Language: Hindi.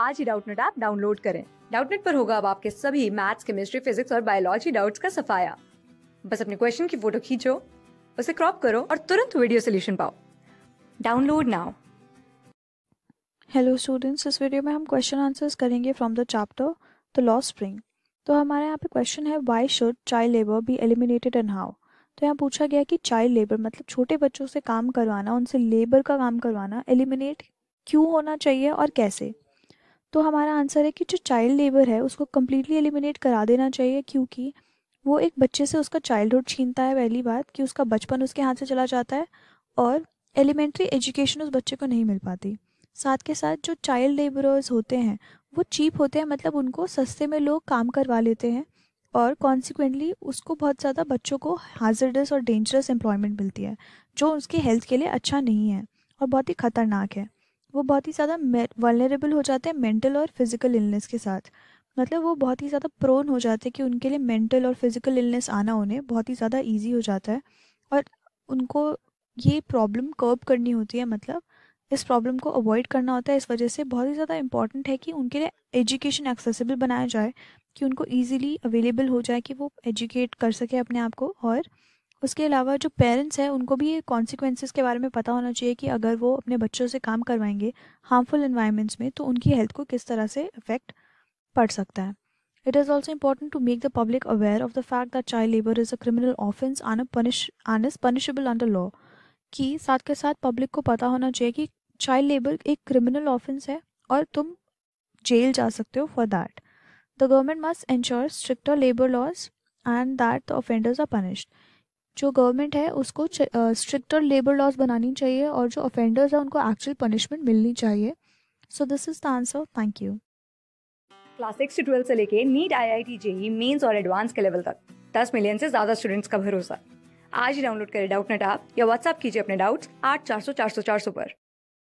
आज ही डाउटनेट ऐप डाउनलोड करें डाउटनेट पर होगा अब आपके सभी मैथ्स केमिस्ट्री फिजिक्स और बायोलॉजी डाउट्स का सफाया बस अपने क्वेश्चन की फोटो खींचो उसे क्रॉप करो और तुरंत वीडियो सोल्यूशन पाओ डाउनलोड नाउ हेलो स्टूडेंट्स इस वीडियो में हम क्वेश्चन आंसर्स करेंगे from the chapter the law spring तो हमारे यहाँ पे क्वेश्चन है why should child labour be eliminated and how तो यहाँ पूछा गया कि चाइल्ड लेबर मतलब छोटे बच्चों से काम करवाना उनसे लेबर का काम करवाना एलिमिनेट क्यों होना चाहिए और कैसे तो हमारा आंसर है कि जो चाइल्ड लेबर है उसको कम्प्लीटली एलिमिनेट करा देना चाहिए क्योंकि वो एक बच्चे से उसका चाइल्डहुड छीनता है पहली बात कि उसका बचपन उसके हाथ से चला जाता है और एलिमेंट्री एजुकेशन उस बच्चे को नहीं मिल पाती साथ के साथ जो चाइल्ड लेबरर्स होते हैं वो चीप होते हैं मतलब उनको सस्ते में लोग काम करवा लेते हैं और कॉन्सिक्वेंटली उसको बहुत ज़्यादा बच्चों को हाजर्डस और डेंजरस एम्प्लॉयमेंट मिलती है जो उसके हेल्थ के लिए अच्छा नहीं है और बहुत ही ख़तरनाक है वो बहुत ही ज़्यादा वनरेबल हो जाते हैं मेंटल और फिज़िकल इलनेस के साथ मतलब वो बहुत ही ज़्यादा प्रोन हो जाते हैं कि उनके लिए मेंटल और फिज़िकल इलनेस आना उन्हें बहुत ही ज़्यादा ईजी हो जाता है और उनको ये प्रॉब्लम कर्ब करनी होती है मतलब इस प्रॉब्लम को अवॉइड करना होता है इस वजह से बहुत ही ज़्यादा इंपॉर्टेंट है कि उनके लिए एजुकेशन एक्सेसिबल बनाया जाए कि उनको ईजिली अवेलेबल हो जाए कि वो एजुकेट कर सके अपने आप को और उसके अलावा जो पेरेंट्स हैं उनको भी कॉन्सिक्वेंस कॉन्सिक्वेंसेस के बारे में पता होना चाहिए कि अगर वो अपने बच्चों से काम करवाएंगे हार्मफुल इन्वायरमेंट्स में तो उनकी हेल्थ को किस तरह से इफेक्ट पड़ सकता है it is also important to make the public aware of the fact that child labour is a criminal offence on a punish, and law punishable कि साथ के साथ पब्लिक को पता होना चाहिए कि चाइल्ड लेबर एक क्रिमिनल ऑफेंस है और तुम जेल जा सकते हो for that the government must ensure stricter labour laws and that the offenders are punished जो गवर्नमेंट है उसको स्ट्रिक्टर लेबर लॉज बनानी चाहिए और जो ऑफेंडर्स हैं उनको एक्चुअल पनिशमेंट मिलनी चाहिए so this is the answer thank you class six से ट्वेल्थ से लेके NEET I I T JEE mains और एडवांस के लेवल तक दस मिलियन से ज्यादा स्टूडेंट्स का भरोसा आज ही डाउनलोड करें डाउट नेट आप या व्हाट्सअप कीजिए अपने डाउट्स आठ चार सौ चार सौ चार सौ पर